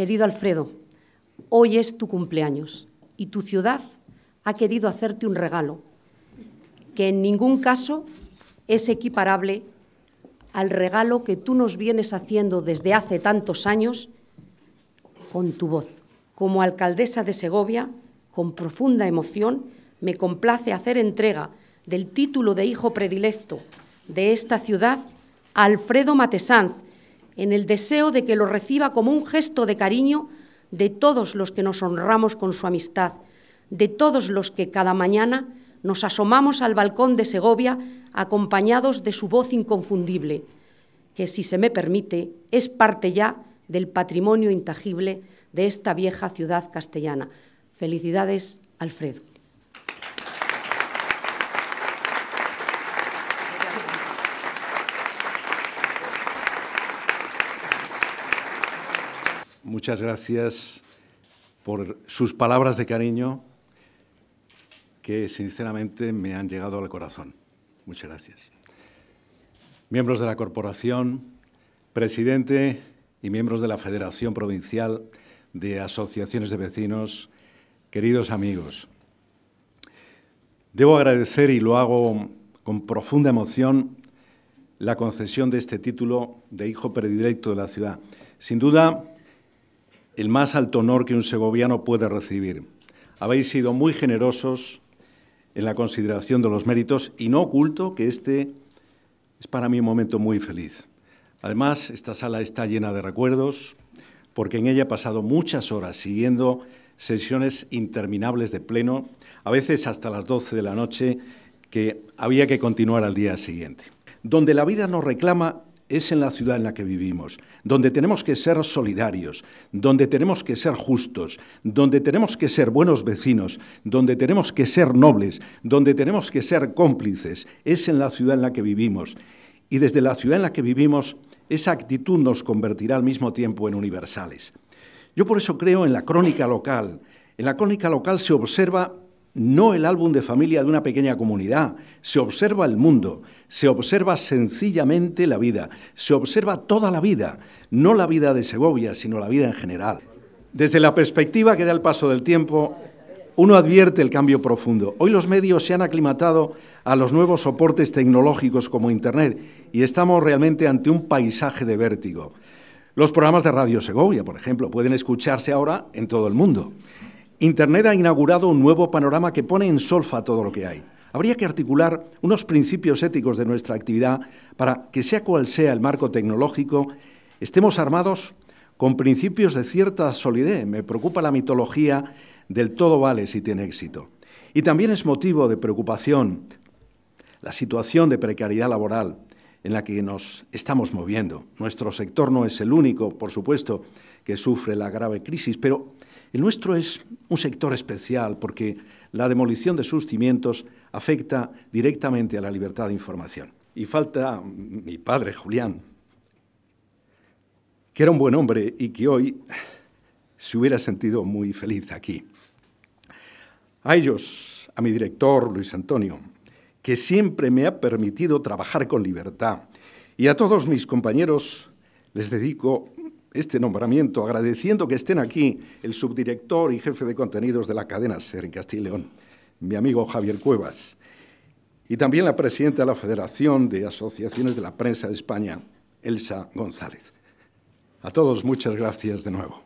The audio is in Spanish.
Querido Alfredo, hoy es tu cumpleaños y tu ciudad ha querido hacerte un regalo que en ningún caso es equiparable al regalo que tú nos vienes haciendo desde hace tantos años con tu voz. Como alcaldesa de Segovia, con profunda emoción, me complace hacer entrega del título de hijo predilecto de esta ciudad a Alfredo Matesanz, en el deseo de que lo reciba como un gesto de cariño de todos los que nos honramos con su amistad, de todos los que cada mañana nos asomamos al balcón de Segovia acompañados de su voz inconfundible, que, si se me permite, es parte ya del patrimonio intangible de esta vieja ciudad castellana. Felicidades, Alfredo. muchas gracias por sus palabras de cariño que sinceramente me han llegado al corazón. Muchas gracias. Miembros de la corporación, presidente y miembros de la Federación Provincial de Asociaciones de Vecinos, queridos amigos, debo agradecer y lo hago con profunda emoción la concesión de este título de hijo predilecto de la ciudad. Sin duda, el más alto honor que un segoviano puede recibir. Habéis sido muy generosos en la consideración de los méritos y no oculto que este es para mí un momento muy feliz. Además, esta sala está llena de recuerdos porque en ella he pasado muchas horas siguiendo sesiones interminables de pleno, a veces hasta las 12 de la noche, que había que continuar al día siguiente. Donde la vida no reclama es en la ciudad en la que vivimos, donde tenemos que ser solidarios, donde tenemos que ser justos, donde tenemos que ser buenos vecinos, donde tenemos que ser nobles, donde tenemos que ser cómplices. Es en la ciudad en la que vivimos. Y desde la ciudad en la que vivimos, esa actitud nos convertirá al mismo tiempo en universales. Yo por eso creo en la crónica local. En la crónica local se observa no el álbum de familia de una pequeña comunidad. Se observa el mundo, se observa sencillamente la vida, se observa toda la vida, no la vida de Segovia, sino la vida en general. Desde la perspectiva que da el paso del tiempo, uno advierte el cambio profundo. Hoy los medios se han aclimatado a los nuevos soportes tecnológicos como Internet y estamos realmente ante un paisaje de vértigo. Los programas de Radio Segovia, por ejemplo, pueden escucharse ahora en todo el mundo. Internet ha inaugurado un nuevo panorama que pone en solfa todo lo que hay. Habría que articular unos principios éticos de nuestra actividad para que, sea cual sea el marco tecnológico, estemos armados con principios de cierta solidez. Me preocupa la mitología del todo vale si tiene éxito. Y también es motivo de preocupación la situación de precariedad laboral en la que nos estamos moviendo. Nuestro sector no es el único, por supuesto, que sufre la grave crisis, pero el nuestro es un sector especial porque la demolición de sus cimientos afecta directamente a la libertad de información. Y falta mi padre, Julián, que era un buen hombre y que hoy se hubiera sentido muy feliz aquí. A ellos, a mi director, Luis Antonio, que siempre me ha permitido trabajar con libertad. Y a todos mis compañeros les dedico este nombramiento, agradeciendo que estén aquí el subdirector y jefe de contenidos de la cadena SER en Castilla León, mi amigo Javier Cuevas, y también la presidenta de la Federación de Asociaciones de la Prensa de España, Elsa González. A todos muchas gracias de nuevo.